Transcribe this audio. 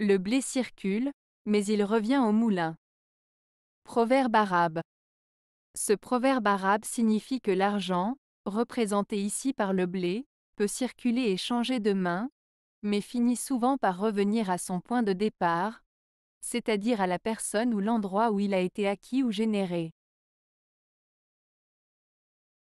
Le blé circule, mais il revient au moulin. Proverbe arabe. Ce proverbe arabe signifie que l'argent, représenté ici par le blé, peut circuler et changer de main, mais finit souvent par revenir à son point de départ, c'est-à-dire à la personne ou l'endroit où il a été acquis ou généré.